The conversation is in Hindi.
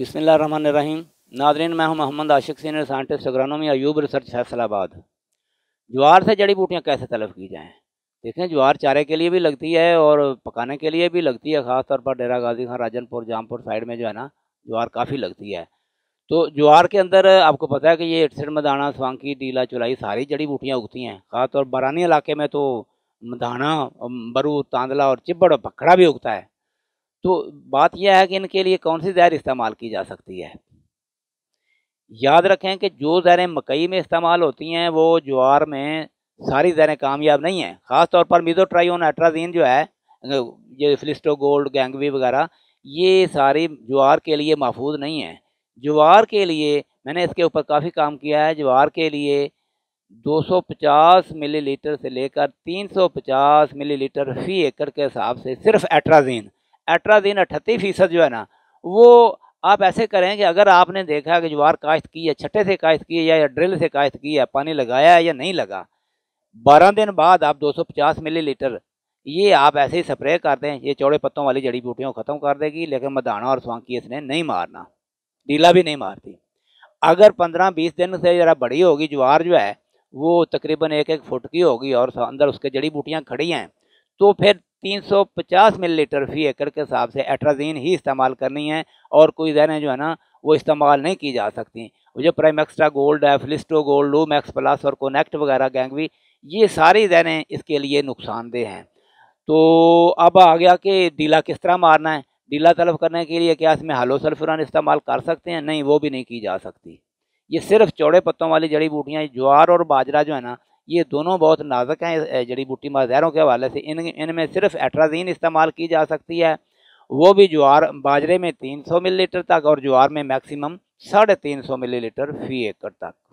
रन रहीम नादरीन मैं हूँ Mohammad Ashiq senior scientist agronomy Ayub research Faisalabad ज्वार से जड़ी बूटियाँ कैसे तलफ की जाएँ देखें ज्वार चारे के लिए भी लगती है और पकाने के लिए भी लगती है ख़ासतौर पर डेरा गाजी खान राजनपुर जामपुर साइड में जो है ना ज्वार काफ़ी लगती है तो ज्वार के अंदर आपको पता है कि ये इटसठ मदाना स्वांकी डीला चुलाई सारी जड़ी बूटियाँ उगती हैं ख़ासतौर बरानी इलाके में तो मदाना बरू तांदला और चिब्बड़ और पखड़ा भी उगता है तो बात यह है कि इनके लिए कौन सी ज़हर इस्तेमाल की जा सकती है याद रखें कि जो ज़हरें मकई में इस्तेमाल होती हैं वो ज्वार में सारी ज़हरें कामयाब नहीं हैं ख़ास तौर पर मिजोट्राइन एट्राजीन जो है ये फ्लिस्टो गोल्ड गैंगवी वगैरह ये सारी ज्वार के लिए महफूज नहीं है ज्वार के लिए मैंने इसके ऊपर काफ़ी काम किया है ज्वार के लिए 250 मिलीलीटर से लेकर 350 मिलीलीटर फी एकड़ के हिसाब से सिर्फ एट्राजीन अठारह दिन अठत्तीस फीसद जो है ना वो आप ऐसे करें कि अगर आपने देखा कि ज्वार काश्त की है छठे से काश्त की है या, या ड्रिल से काश्त की है पानी लगाया है या नहीं लगा बारह दिन बाद आप 250 मिलीलीटर ये आप ऐसे ही स्प्रे कर दें ये चौड़े पत्तों वाली जड़ी बूटियों ख़त्म कर देगी लेकिन मदाना और स्वांकी इसने नहीं मारना डीला भी नहीं मारती अगर पंद्रह बीस दिन से ज़रा बड़ी होगी ज्वार जो है वो तकरीबन एक एक फुट की होगी और अंदर उसके जड़ी बूटियाँ खड़ी हैं तो फिर 350 मिलीलीटर फी एकड़ के हिसाब से एट्राजीन ही इस्तेमाल करनी है और कोई जहरें जो है ना वो इस्तेमाल नहीं की जा सकती जो प्राइम एक्स्ट्रा गोल्ड है फ्लिस्टो गोल्ड लू मैक्स प्लस और कोनेक्ट वगैरह गैंगवी ये सारी जहरें इसके लिए नुकसानदेह हैं तो अब आ गया कि डीला किस तरह मारना है डीला तलब करने के लिए क्या इसमें हलो सल्फुरान इस्तेमाल कर सकते हैं नहीं वो भी नहीं की जा सकती ये सिर्फ चौड़े पत्तों वाली जड़ी बूटियाँ ज्वार और बाजरा जो है ना ये दोनों बहुत नाजुक हैं जड़ी बूटी माजहरों के हवाले से इन इनमें सिर्फ एट्राजीन इस्तेमाल की जा सकती है वो भी ज्वार बाजरे में 300 मिलीलीटर तक और ज्वार में मैक्सिमम साढ़े तीन सौ लीटर फ़ी एकड़ तक